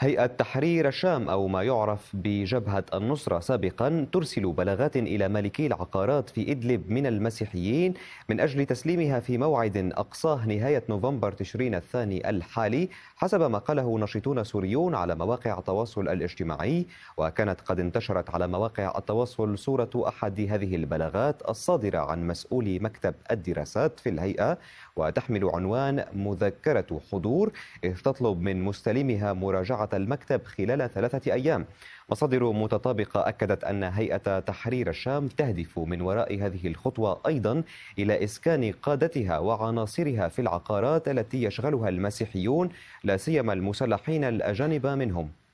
هيئة تحرير الشام أو ما يعرف بجبهة النصرة سابقا ترسل بلاغات إلى مالكي العقارات في إدلب من المسيحيين من أجل تسليمها في موعد أقصاه نهاية نوفمبر تشرين الثاني الحالي حسب ما قاله ناشطون سوريون على مواقع التواصل الاجتماعي وكانت قد انتشرت على مواقع التواصل صورة أحد هذه البلاغات الصادرة عن مسؤول مكتب الدراسات في الهيئة وتحمل عنوان مذكرة حضور إذ تطلب من مستلمها مراجعة المكتب خلال ثلاثة أيام مصادر متطابقة أكدت أن هيئة تحرير الشام تهدف من وراء هذه الخطوة أيضا إلى إسكان قادتها وعناصرها في العقارات التي يشغلها المسيحيون لا سيما المسلحين الأجانب منهم